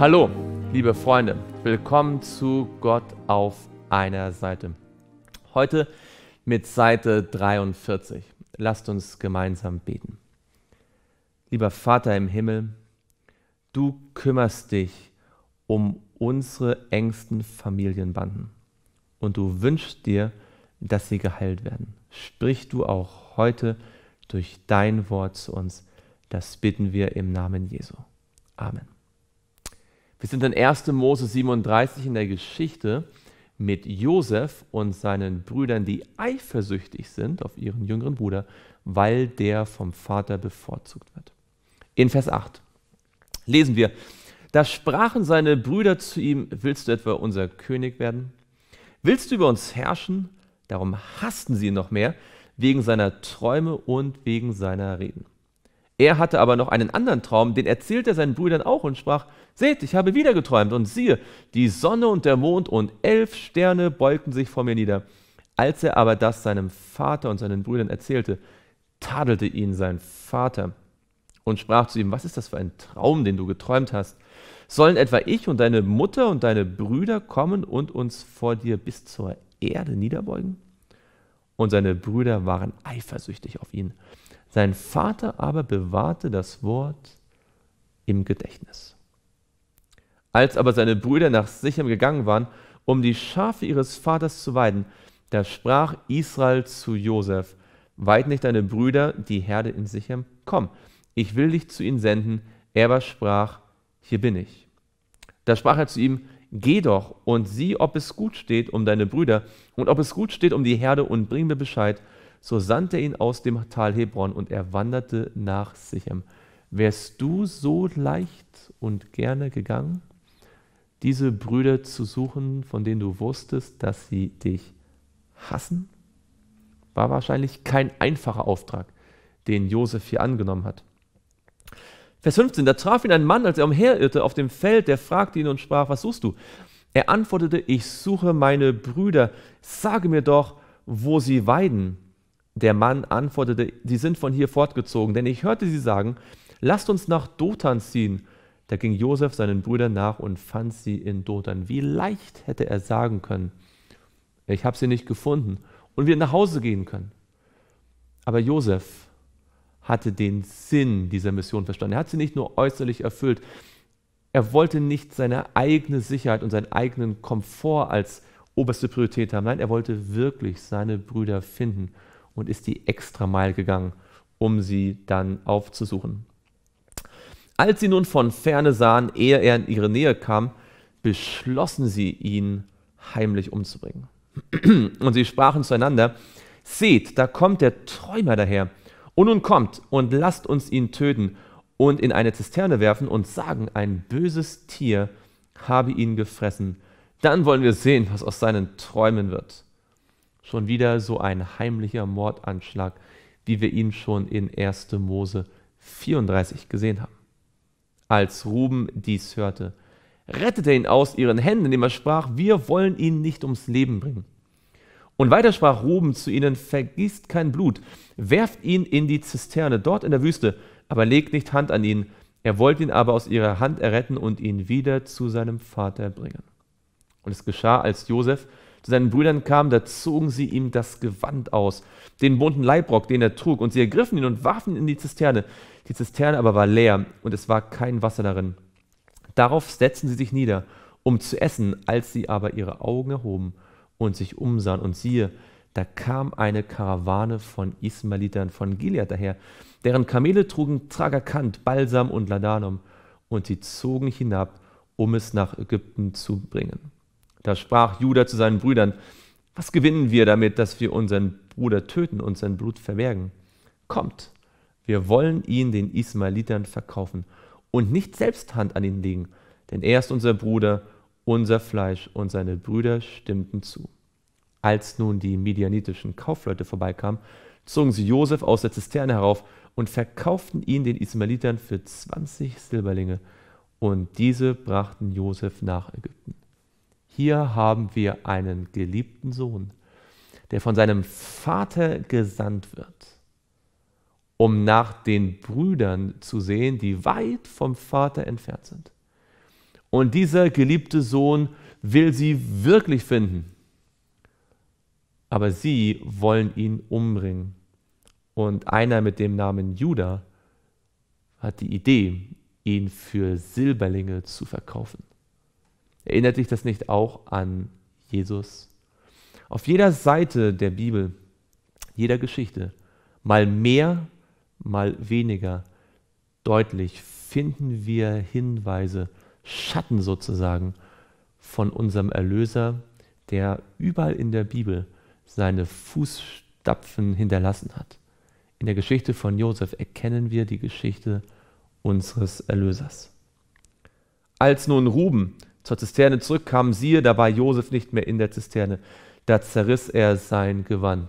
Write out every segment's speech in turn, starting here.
Hallo, liebe Freunde, willkommen zu Gott auf einer Seite. Heute mit Seite 43. Lasst uns gemeinsam beten. Lieber Vater im Himmel, du kümmerst dich um unsere engsten Familienbanden und du wünschst dir, dass sie geheilt werden. Sprich du auch heute durch dein Wort zu uns. Das bitten wir im Namen Jesu. Amen. Wir sind in 1. Mose 37 in der Geschichte mit Josef und seinen Brüdern, die eifersüchtig sind auf ihren jüngeren Bruder, weil der vom Vater bevorzugt wird. In Vers 8 lesen wir, da sprachen seine Brüder zu ihm, willst du etwa unser König werden? Willst du über uns herrschen? Darum hassten sie ihn noch mehr, wegen seiner Träume und wegen seiner Reden. Er hatte aber noch einen anderen Traum, den erzählte er seinen Brüdern auch und sprach, Seht, ich habe wieder geträumt und siehe, die Sonne und der Mond und elf Sterne beugten sich vor mir nieder. Als er aber das seinem Vater und seinen Brüdern erzählte, tadelte ihn sein Vater und sprach zu ihm, was ist das für ein Traum, den du geträumt hast? Sollen etwa ich und deine Mutter und deine Brüder kommen und uns vor dir bis zur Erde niederbeugen? Und seine Brüder waren eifersüchtig auf ihn sein Vater aber bewahrte das Wort im Gedächtnis. Als aber seine Brüder nach Sichem gegangen waren, um die Schafe ihres Vaters zu weiden, da sprach Israel zu Josef, Weid nicht deine Brüder, die Herde in Sichem, komm, ich will dich zu ihnen senden. Er aber sprach, hier bin ich. Da sprach er zu ihm, Geh doch und sieh, ob es gut steht um deine Brüder und ob es gut steht um die Herde und bring mir Bescheid, so sandte er ihn aus dem Tal Hebron und er wanderte nach Sichem. Wärst du so leicht und gerne gegangen, diese Brüder zu suchen, von denen du wusstest, dass sie dich hassen? War wahrscheinlich kein einfacher Auftrag, den Josef hier angenommen hat. Vers 15, da traf ihn ein Mann, als er umherirrte auf dem Feld, der fragte ihn und sprach, was suchst du? Er antwortete, ich suche meine Brüder, sage mir doch, wo sie weiden, der Mann antwortete, sie sind von hier fortgezogen, denn ich hörte sie sagen, lasst uns nach Dothan ziehen. Da ging Josef seinen Brüdern nach und fand sie in Dothan. Wie leicht hätte er sagen können, ich habe sie nicht gefunden und wir nach Hause gehen können. Aber Josef hatte den Sinn dieser Mission verstanden. Er hat sie nicht nur äußerlich erfüllt, er wollte nicht seine eigene Sicherheit und seinen eigenen Komfort als oberste Priorität haben. Nein, er wollte wirklich seine Brüder finden und ist die extra Meile gegangen, um sie dann aufzusuchen. Als sie nun von ferne sahen, ehe er in ihre Nähe kam, beschlossen sie, ihn heimlich umzubringen. Und sie sprachen zueinander, seht, da kommt der Träumer daher. Und nun kommt und lasst uns ihn töten und in eine Zisterne werfen und sagen, ein böses Tier habe ihn gefressen. Dann wollen wir sehen, was aus seinen Träumen wird. Schon wieder so ein heimlicher Mordanschlag, wie wir ihn schon in 1. Mose 34 gesehen haben. Als Ruben dies hörte, rettete er ihn aus ihren Händen, indem er sprach, wir wollen ihn nicht ums Leben bringen. Und weiter sprach Ruben zu ihnen, vergießt kein Blut, werft ihn in die Zisterne dort in der Wüste, aber legt nicht Hand an ihn. Er wollte ihn aber aus ihrer Hand erretten und ihn wieder zu seinem Vater bringen. Und es geschah, als Josef zu seinen Brüdern kam, da zogen sie ihm das Gewand aus, den bunten Leibrock, den er trug, und sie ergriffen ihn und warfen ihn in die Zisterne. Die Zisterne aber war leer und es war kein Wasser darin. Darauf setzten sie sich nieder, um zu essen, als sie aber ihre Augen erhoben und sich umsahen. Und siehe, da kam eine Karawane von Ismailitern von Gilead daher, deren Kamele trugen Tragakant, Balsam und Ladanum, und sie zogen hinab, um es nach Ägypten zu bringen. Da sprach Judah zu seinen Brüdern, was gewinnen wir damit, dass wir unseren Bruder töten und sein Blut verbergen? Kommt, wir wollen ihn den Ismailitern verkaufen und nicht selbst Hand an ihn legen, denn er ist unser Bruder, unser Fleisch und seine Brüder stimmten zu. Als nun die medianitischen Kaufleute vorbeikamen, zogen sie Josef aus der Zisterne herauf und verkauften ihn den Ismailitern für 20 Silberlinge, und diese brachten Josef nach Ägypten. Hier haben wir einen geliebten Sohn, der von seinem Vater gesandt wird, um nach den Brüdern zu sehen, die weit vom Vater entfernt sind. Und dieser geliebte Sohn will sie wirklich finden. Aber sie wollen ihn umbringen. Und einer mit dem Namen Judah hat die Idee, ihn für Silberlinge zu verkaufen. Erinnert dich das nicht auch an Jesus? Auf jeder Seite der Bibel, jeder Geschichte, mal mehr, mal weniger deutlich finden wir Hinweise, Schatten sozusagen von unserem Erlöser, der überall in der Bibel seine Fußstapfen hinterlassen hat. In der Geschichte von Josef erkennen wir die Geschichte unseres Erlösers. Als nun Ruben zur Zisterne zurückkamen, siehe, da war Josef nicht mehr in der Zisterne. Da zerriss er sein Gewand.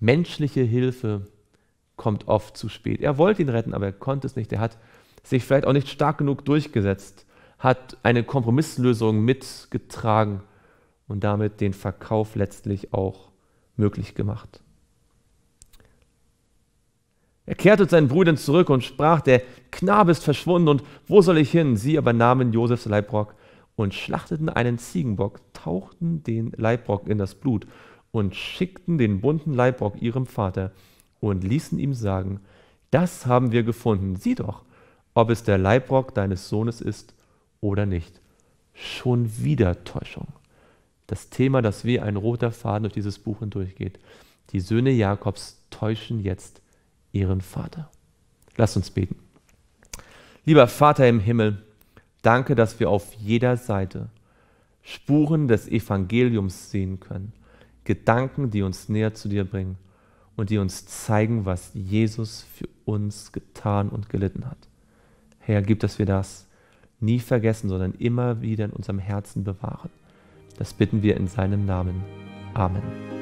Menschliche Hilfe kommt oft zu spät. Er wollte ihn retten, aber er konnte es nicht. Er hat sich vielleicht auch nicht stark genug durchgesetzt, hat eine Kompromisslösung mitgetragen und damit den Verkauf letztlich auch möglich gemacht. Er kehrte zu seinen Brüdern zurück und sprach, der Knabe ist verschwunden und wo soll ich hin? Sie aber nahmen Josefs Leibrock und schlachteten einen Ziegenbock, tauchten den Leibrock in das Blut und schickten den bunten Leibrock ihrem Vater und ließen ihm sagen, das haben wir gefunden, sieh doch, ob es der Leibrock deines Sohnes ist oder nicht. Schon wieder Täuschung. Das Thema, das wie ein roter Faden durch dieses Buch hindurchgeht. Die Söhne Jakobs täuschen jetzt ihren Vater. Lass uns beten. Lieber Vater im Himmel, Danke, dass wir auf jeder Seite Spuren des Evangeliums sehen können, Gedanken, die uns näher zu dir bringen und die uns zeigen, was Jesus für uns getan und gelitten hat. Herr, gib, dass wir das nie vergessen, sondern immer wieder in unserem Herzen bewahren. Das bitten wir in seinem Namen. Amen.